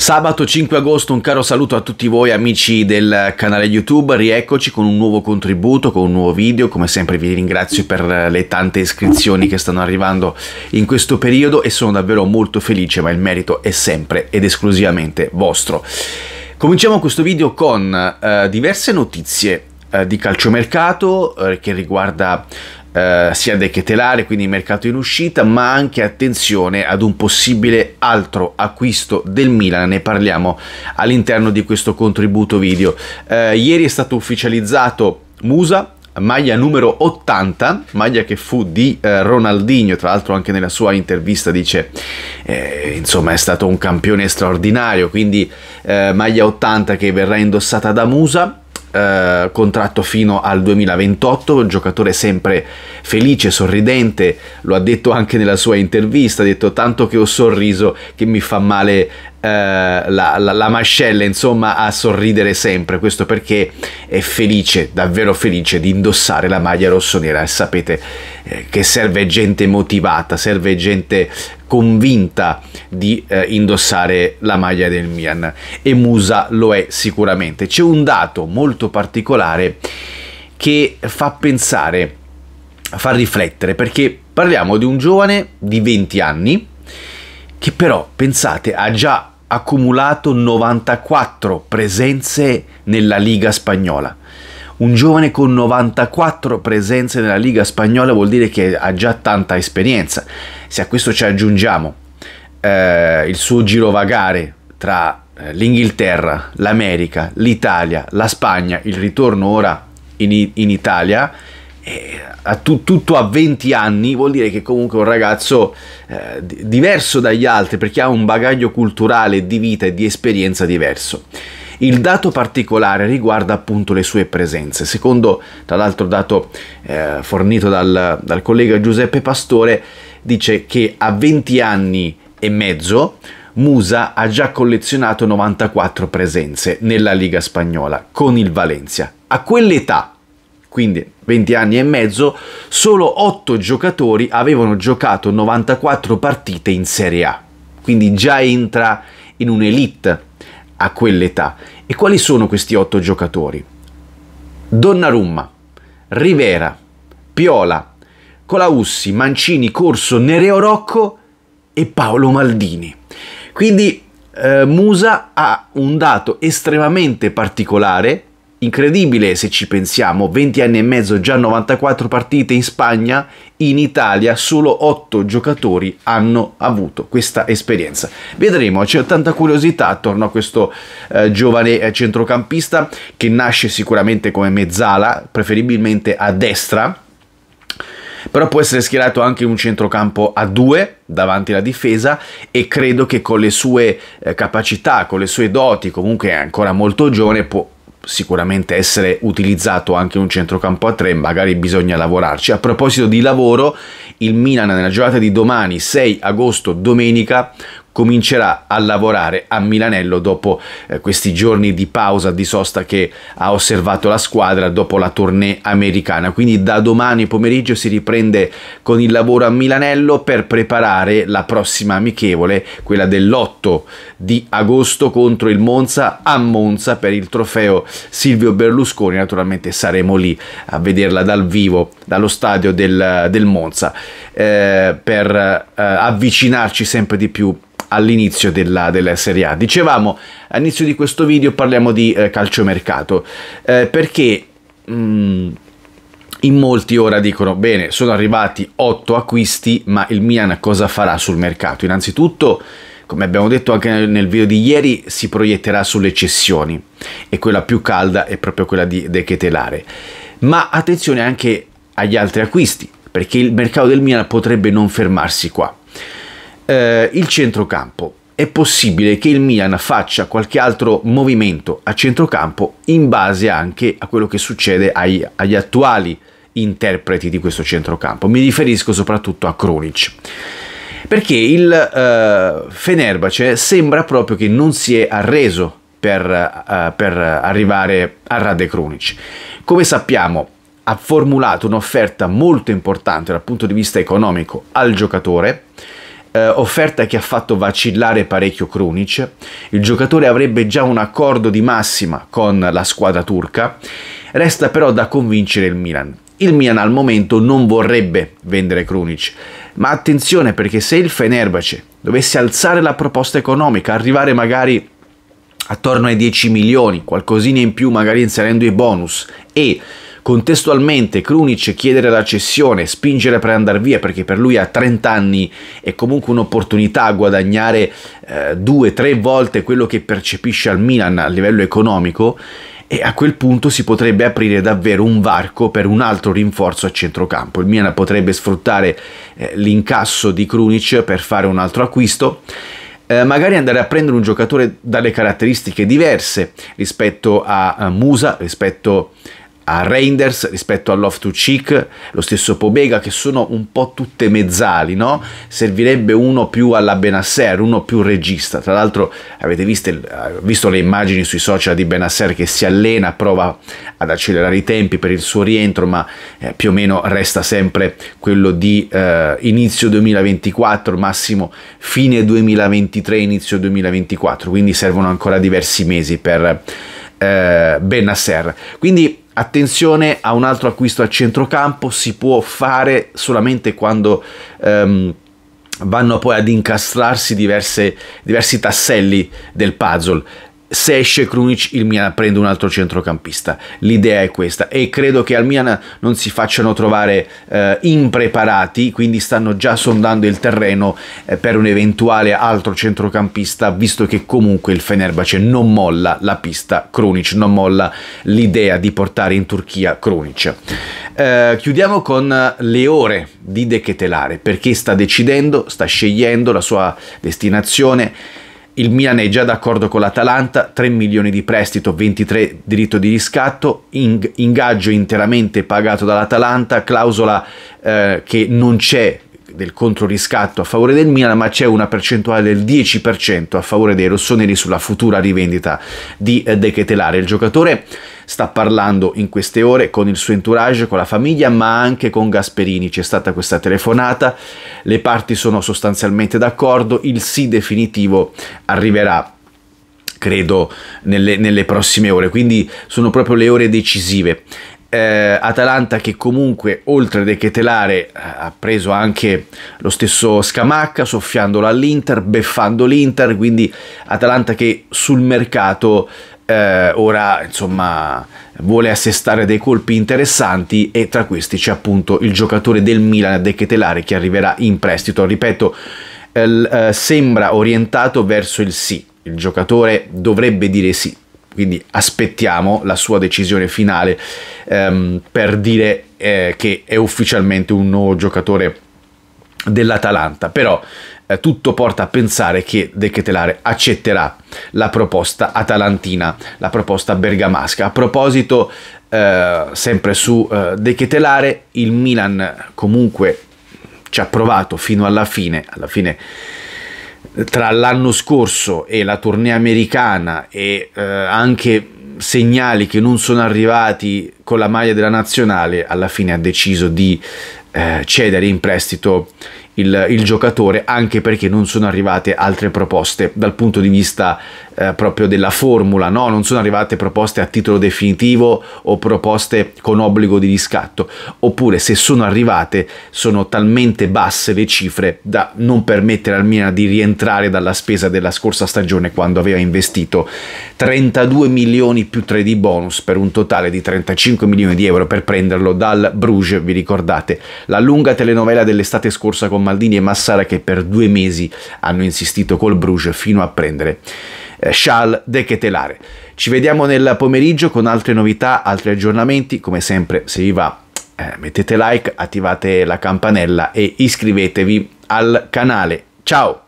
Sabato 5 agosto un caro saluto a tutti voi amici del canale YouTube, rieccoci con un nuovo contributo, con un nuovo video, come sempre vi ringrazio per le tante iscrizioni che stanno arrivando in questo periodo e sono davvero molto felice, ma il merito è sempre ed esclusivamente vostro. Cominciamo questo video con uh, diverse notizie uh, di calciomercato uh, che riguarda eh, sia dei quindi mercato in uscita, ma anche attenzione ad un possibile altro acquisto del Milan, ne parliamo all'interno di questo contributo video. Eh, ieri è stato ufficializzato Musa, maglia numero 80, maglia che fu di eh, Ronaldinho, tra l'altro anche nella sua intervista dice, eh, insomma è stato un campione straordinario, quindi eh, maglia 80 che verrà indossata da Musa, eh, contratto fino al 2028, un giocatore sempre felice, sorridente, lo ha detto anche nella sua intervista, ha detto tanto che ho sorriso che mi fa male eh, la, la, la, mascella insomma a sorridere sempre questo perché è felice davvero felice di indossare la maglia rossonera e sapete eh, che serve gente motivata serve gente convinta di eh, indossare la maglia del Mian e Musa lo è sicuramente c'è un dato molto particolare che fa pensare fa riflettere perché parliamo di un giovane di 20 anni che però, pensate, ha già accumulato 94 presenze nella Liga spagnola. Un giovane con 94 presenze nella Liga spagnola vuol dire che ha già tanta esperienza. Se a questo ci aggiungiamo eh, il suo girovagare tra eh, l'Inghilterra, l'America, l'Italia, la Spagna, il ritorno ora in, in Italia, eh, a tu, tutto a 20 anni vuol dire che comunque è un ragazzo eh, diverso dagli altri perché ha un bagaglio culturale di vita e di esperienza diverso. Il dato particolare riguarda appunto le sue presenze. Secondo, tra l'altro, dato eh, fornito dal, dal collega Giuseppe Pastore, dice che a 20 anni e mezzo Musa ha già collezionato 94 presenze nella Liga spagnola con il Valencia. A quell'età quindi 20 anni e mezzo, solo 8 giocatori avevano giocato 94 partite in Serie A. Quindi già entra in un'elite a quell'età. E quali sono questi 8 giocatori? Donnarumma, Rivera, Piola, Colaussi, Mancini, Corso, Nereo Rocco e Paolo Maldini. Quindi eh, Musa ha un dato estremamente particolare incredibile se ci pensiamo, 20 anni e mezzo, già 94 partite in Spagna, in Italia solo 8 giocatori hanno avuto questa esperienza. Vedremo, c'è tanta curiosità attorno a questo eh, giovane eh, centrocampista che nasce sicuramente come mezzala, preferibilmente a destra, però può essere schierato anche in un centrocampo a due davanti alla difesa e credo che con le sue eh, capacità, con le sue doti, comunque è ancora molto giovane, può sicuramente essere utilizzato anche un centrocampo a tre, magari bisogna lavorarci. A proposito di lavoro, il Milan nella giornata di domani, 6 agosto, domenica, comincerà a lavorare a Milanello dopo eh, questi giorni di pausa, di sosta che ha osservato la squadra dopo la tournée americana. Quindi da domani pomeriggio si riprende con il lavoro a Milanello per preparare la prossima amichevole, quella dell'8 di agosto contro il Monza a Monza per il trofeo Silvio Berlusconi. Naturalmente saremo lì a vederla dal vivo, dallo stadio del, del Monza, eh, per eh, avvicinarci sempre di più all'inizio della, della, Serie A. Dicevamo, all'inizio di questo video parliamo di eh, calciomercato, eh, perché mh, mm, in molti ora dicono, bene, sono arrivati 8 acquisti, ma il Milan cosa farà sul mercato? Innanzitutto, come abbiamo detto anche nel, video di ieri, si proietterà sulle cessioni e quella più calda è proprio quella di De Chetelare. Ma attenzione anche agli altri acquisti, perché il mercato del Milan potrebbe non fermarsi qua eh, il centrocampo. È possibile che il Milan faccia qualche altro movimento a centrocampo in base anche a quello che succede ai, agli attuali interpreti di questo centrocampo. Mi riferisco soprattutto a Krunic. Perché il eh, Fenerbace sembra proprio che non si è arreso per, eh, per arrivare a Rade Krunic. Come sappiamo, ha formulato un'offerta molto importante dal punto di vista economico al giocatore eh, offerta che ha fatto vacillare parecchio Krunic, il giocatore avrebbe già un accordo di massima con la squadra turca, resta però da convincere il Milan. Il Milan al momento non vorrebbe vendere Krunic, ma attenzione perché se il Fenerbahce dovesse alzare la proposta economica, arrivare magari attorno ai 10 milioni, qualcosina in più magari inserendo i bonus e Contestualmente Krunic chiedere la cessione, spingere per andare via perché per lui a 30 anni è comunque un'opportunità a guadagnare eh, due, tre volte quello che percepisce al Milan a livello economico e a quel punto si potrebbe aprire davvero un varco per un altro rinforzo a centrocampo. Il Milan potrebbe sfruttare eh, l'incasso di Krunic per fare un altro acquisto. Eh, magari andare a prendere un giocatore dalle caratteristiche diverse rispetto a, a Musa, rispetto a a Reinders rispetto all'Off to Cheek, lo stesso Pobega che sono un po' tutte mezzali, no? Servirebbe uno più alla Benasser, uno più regista. Tra l'altro avete viste, eh, visto le immagini sui social di Benasser che si allena, prova ad accelerare i tempi per il suo rientro, ma eh, più o meno resta sempre quello di eh, inizio 2024, massimo fine 2023, inizio 2024, quindi servono ancora diversi mesi per eh, Benasser. Quindi Attenzione a un altro acquisto a centrocampo, si può fare solamente quando ehm, vanno poi ad incastrarsi diverse, diversi tasselli del puzzle se esce Krunic il Milan prende un altro centrocampista l'idea è questa e credo che al Milan non si facciano trovare eh, impreparati quindi stanno già sondando il terreno eh, per un eventuale altro centrocampista visto che comunque il Fenerbahce non molla la pista Krunic non molla l'idea di portare in Turchia Krunic eh, chiudiamo con le ore di Decetelare perché sta decidendo sta scegliendo la sua destinazione il Milan è già d'accordo con l'Atalanta, 3 milioni di prestito, 23 diritto di riscatto, ing- ingaggio interamente pagato dall'Atalanta, clausola eh, che non c'è del controriscatto a favore del Milan, ma c'è una percentuale del 10% a favore dei rossoneri sulla futura rivendita di eh, Ketelare. Il giocatore sta parlando in queste ore con il suo entourage, con la famiglia, ma anche con Gasperini. C'è stata questa telefonata, le parti sono sostanzialmente d'accordo, il sì definitivo arriverà credo nelle, nelle prossime ore, quindi sono proprio le ore decisive. Eh, Atalanta che comunque oltre De Chetelare eh, ha preso anche lo stesso Scamacca soffiandolo all'Inter, beffando l'Inter, quindi Atalanta che sul mercato eh, ora insomma vuole assestare dei colpi interessanti e tra questi c'è appunto il giocatore del Milan De Ketelare che arriverà in prestito, ripeto eh, eh, sembra orientato verso il sì, il giocatore dovrebbe dire sì, quindi aspettiamo la sua decisione finale ehm, per dire eh, che è ufficialmente un nuovo giocatore dell'Atalanta, però eh, tutto porta a pensare che De Ketelare accetterà la proposta atalantina, la proposta bergamasca. A proposito, eh, sempre su eh, De Ketelare, il Milan comunque ci ha provato fino alla fine, alla fine tra l'anno scorso e la tournée americana e eh, anche segnali che non sono arrivati con la maglia della nazionale alla fine ha deciso di eh, cedere in prestito il, il, giocatore anche perché non sono arrivate altre proposte dal punto di vista eh, proprio della formula, no? non sono arrivate proposte a titolo definitivo o proposte con obbligo di riscatto, oppure se sono arrivate sono talmente basse le cifre da non permettere al Milan di rientrare dalla spesa della scorsa stagione quando aveva investito 32 milioni più 3 di bonus per un totale di 35 25 milioni di euro per prenderlo dal Bruges, vi ricordate, la lunga telenovela dell'estate scorsa con Maldini e Massara che per due mesi hanno insistito col Bruges fino a prendere eh, Charles De Ketelare. Ci vediamo nel pomeriggio con altre novità, altri aggiornamenti, come sempre se vi va eh, mettete like, attivate la campanella e iscrivetevi al canale. Ciao!